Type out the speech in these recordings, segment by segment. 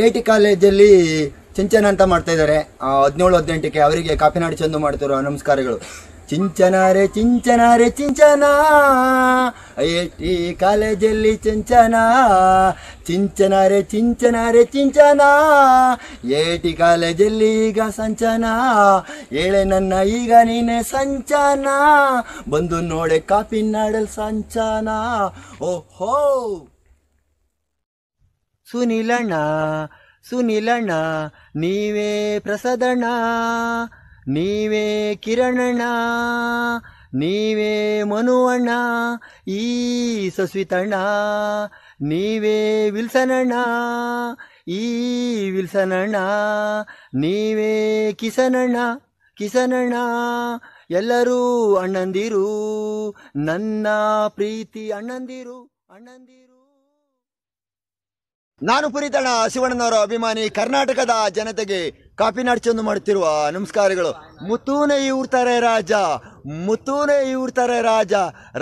A T ಕಾಲೇಜಲ್ಲಿ ಚಿಂಚನ ಅಂತ ಮಾಡ್ತಾ ಇದ್ದಾರೆ ಹದಿನೇಳು ಹದಿನೆಂಟಕ್ಕೆ ಅವರಿಗೆ ಕಾಫಿನಾಡು ಚಂದು ಮಾಡ್ತಿರೋ ನಮಸ್ಕಾರಗಳು ಚಿಂಚನ ಚಿಂಚನಾರೆ ಚಿಂಚನ ಐ ಟಿ ಕಾಲೇಜಲ್ಲಿ ಚಿಂಚನ ಚಿಂಚನಾರೆ ಚಿಂಚನಾರೆ ಚಿಂಚನ ಎ ಟಿ ಕಾಲೇಜಲ್ಲಿ ಈಗ ಸಂಚನ ಏಳೆ ನನ್ನ ಈಗ ನೀನೆ ಸಂಚನ ಬಂದು ನೋಡೆ ಕಾಫಿ ನಾಡಲ್ ಸಂಚನ ಓಹೋ ಸುನಿಲಣ್ಣ ಸುನಿಲಣ್ಣ ನೀವೇ ಪ್ರಸದಣ್ಣ ನೀವೇ ಕಿರಣಣ್ಣ ನೀವೇ ಮನುವಣ್ಣ ಈ ಸಸ್ವಿತಣ್ಣ ನೀವೇ ವಿಲ್ಸನಣ್ಣ ಈ ವಿಲ್ಸನಣ್ಣ ನೀವೇ ಕಿಸನಣ್ಣ ಕಿಸನಣ್ಣ ಎಲ್ಲರೂ ಅಣ್ಣಂದಿರು ನನ್ನ ಪ್ರೀತಿ ಅಣ್ಣಂದಿರು ಅಣ್ಣಂದಿರು ನಾನು ಪುರಿತಣ ಶಿವಣ್ಣನವರ ಅಭಿಮಾನಿ ಕರ್ನಾಟಕದ ಜನತೆಗೆ ಕಾಫಿ ಚೆಂದು ಮಾಡುತ್ತಿರುವ ನಮಸ್ಕಾರಗಳು ಮುತ್ತೂನೆ ಇವ್ರ್ತಾರೆ ರಾಜ ಮುತ್ತೂನೆ ಇವ್ರ್ತಾರೆ ರಾಜ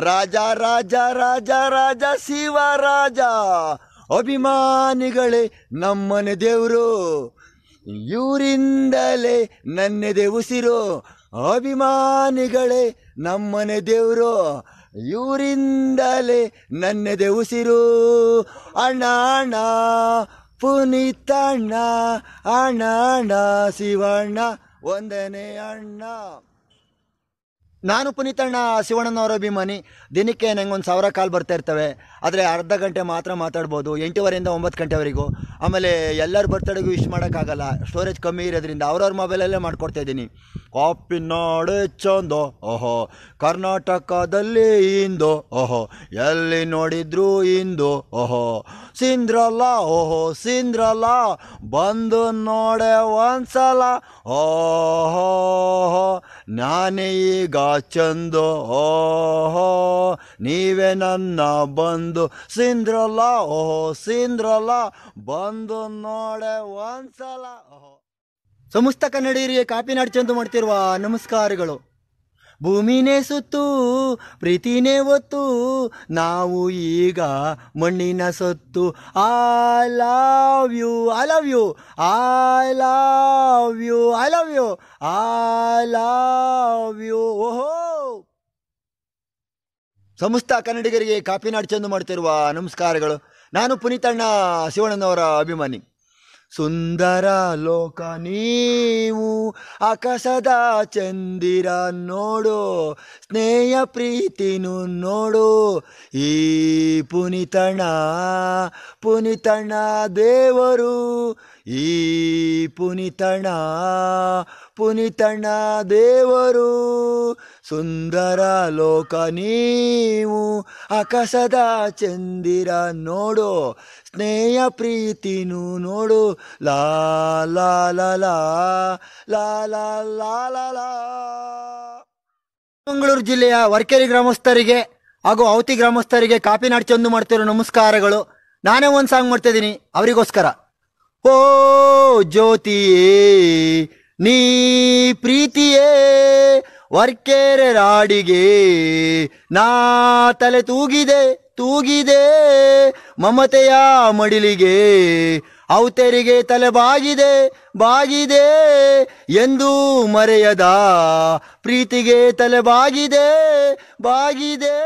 ರಾಜ ರಾಜ ರಾಜ ರಾಜ ಶಿವ ರಾಜ ಅಭಿಮಾನಿಗಳೇ ನಮ್ಮನೆ ದೇವರು ಇವರಿಂದಲೇ ನನ್ನೆದೆ ಉಸಿರು ಅಭಿಮಾನಿಗಳೇ ನಮ್ಮನೆ ದೇವರು ಇವರಿಂದಲೇ ನನ್ನದೆ ಉಸಿರು ಅಣ್ಣ ಅಣ್ಣ ಪುನೀತಣ್ಣ ಅಣ್ಣ ಅಣ್ಣ ಶಿವಣ್ಣ ಒಂದನೇ ಅಣ್ಣ ನಾನು ಪುನೀತಣ್ಣ ಶಿವಣ್ಣನವರ ಅಭಿಮಾನಿ ದಿನಕ್ಕೆ ನಂಗೆ ಒಂದು ಸಾವಿರ ಕಾಲ್ ಬರ್ತಾ ಇರ್ತವೆ ಆದರೆ ಅರ್ಧ ಗಂಟೆ ಮಾತ್ರ ಮಾತಾಡ್ಬೋದು ಎಂಟೂವರೆಯಿಂದ ಒಂಬತ್ತು ಗಂಟೆವರೆಗೂ ಆಮೇಲೆ ಎಲ್ಲರ ಬರ್ತಡೆಗೂ ವಿಶ್ ಮಾಡೋಕ್ಕಾಗಲ್ಲ ಸ್ಟೋರೇಜ್ ಕಮ್ಮಿ ಇರೋದ್ರಿಂದ ಅವ್ರವ್ರ ಮೊಬೈಲಲ್ಲೇ ಮಾಡ್ಕೊಡ್ತಾ ಇದ್ದೀನಿ ಕಾಪಿ ನಾಡು ಚಂದೋ ಓಹೋ ಕರ್ನಾಟಕದಲ್ಲಿ ಇಂದು ಓಹೋ ಎಲ್ಲಿ ನೋಡಿದ್ರು ಇಂದು ಓಹೋ ಸಿಂದ್ರಲ್ಲ ಓಹೋ ಸಿಂದ್ರಲ್ಲ ಬಂದು ನೋಡೆ ಒಂದ್ಸಲ ಓಹೋ ನಾನೇ ಈಗ ಚಂದು ಓಹೋ ನೀವೇ ನನ್ನ ಬಂದು ಸಿಂದ್ರಲ್ಲ ಓಹೋ ಸಿಂದ್ರಲ್ಲ ಬಂದು ನೋಡೆ ಒಂದ್ಸಲ ಓಹೋ ಸಮಸ್ತ ಕನ್ನಡಿಯರಿಗೆ ಕಾಪಿ ನಾಡ ಚಂದು ಮಾಡ್ತಿರುವ ನಮಸ್ಕಾರಗಳು ಭೂಮಿನೇ ಸುತ್ತು ಪ್ರೀತಿನೇ ಒತ್ತು ನಾವು ಈಗ ಮಣ್ಣಿನ ಸೊತ್ತು I love you I love you I love you I love you I love you ಓಹೋ ಸಮಸ್ತ ಕನ್ನಡಿಗರಿಗೆ ಕಾಪಿನಾಡ್ ಚೆಂದು ಮಾಡ್ತಿರುವ ನಮಸ್ಕಾರಗಳು ನಾನು ಪುನೀತಣ್ಣ ಶಿವಣ್ಣನವರ ಅಭಿಮಾನಿ ಸುಂದರ ಲೋಕ ನೀವು ಆಕಾಶದ ಚಂದಿರ ನೋಡು ಸ್ನೇಹ ಪ್ರೀತಿನು ನೋಡು ಈ ಪುನಿತಣ ಪುನಿತಣ ದೇವರು ಈ ಪುನಿತಣ ಪುನಿತಣ ದೇವರು ಸುಂದರ ಲೋಕ ನೀವು ಅಕಸದ ಚಂದಿರ ನೋಡು ಸ್ನೇಹ ಪ್ರೀತಿನು ನೋಡು ಲಾ ಲಾ ಲಾ ಲಾ ಲಾ ಲಾ ಮಂಗಳೂರು ಜಿಲ್ಲೆಯ ವರ್ಕೇರಿ ಗ್ರಾಮಸ್ಥರಿಗೆ ಹಾಗೂ ಅವತಿ ಗ್ರಾಮಸ್ಥರಿಗೆ ಕಾಪಿ ನಾಡ್ ಚಂದು ಮಾಡ್ತಿರೋ ನಮಸ್ಕಾರಗಳು ನಾನೇ ಒಂದು ಸಾಂಗ್ ಮಾಡ್ತಾ ಇದ್ದೀನಿ ಅವರಿಗೋಸ್ಕರ ಓ ಜ್ಯೋತಿಯೇ ನೀ ಪ್ರೀತಿಯೇ ವರ್ಕೆರೆ ರಾಡಿಗೆ ನಾ ತಲೆ ತೂಗಿದೆ ತೂಗಿದೆ ಮಮತೆಯ ಮಡಿಲಿಗೆ ಔತೆರಿಗೆ ತಲೆ ಬಾಗಿದೆ ಬಾಗಿದೆ ಎಂದು ಮರೆಯದ ಪ್ರೀತಿಗೆ ತಲೆ ಬಾಗಿದೆ ಬಾಗಿದೆ